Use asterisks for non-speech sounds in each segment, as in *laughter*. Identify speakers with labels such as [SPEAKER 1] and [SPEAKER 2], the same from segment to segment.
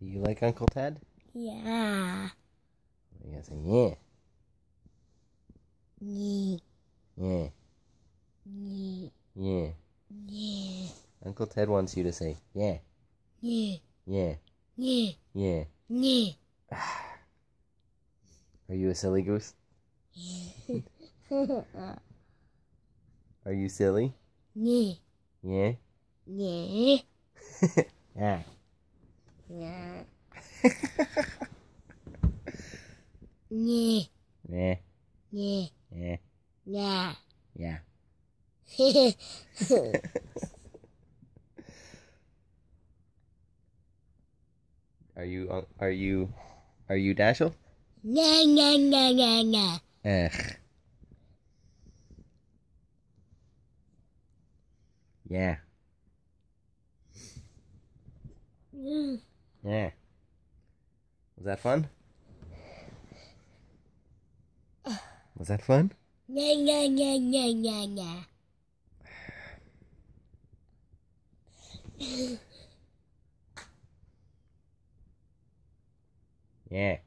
[SPEAKER 1] Do you like Uncle Ted? Yeah. You gotta say yeah. Yeah. Yeah. Yeah. Yeah. Uncle Ted wants you to say yeah. Yeah. Yeah. Yeah. Yeah. Yeah. *sighs* Are you a silly goose? *laughs* Are you silly? Yeah. Yeah. Yeah. *laughs* yeah yeah. Yeah. Yeah. Yeah. Yeah. Yeah. are you are you are you Dashel? No, no, no, no, no. Ugh. Yeah. Mm. Yeah. Was that fun? Was that fun? Yeah, yeah, yeah, yeah, yeah, yeah.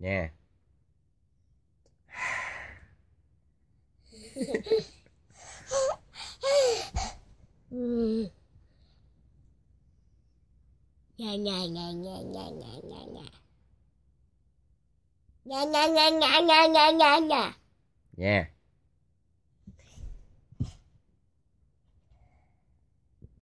[SPEAKER 1] yeah. Yeah. *sighs* *laughs* nhà nhà nhà nhà nhà nhà nhà nhà nhà nhà nhà nhà nhà nhà nhà nhà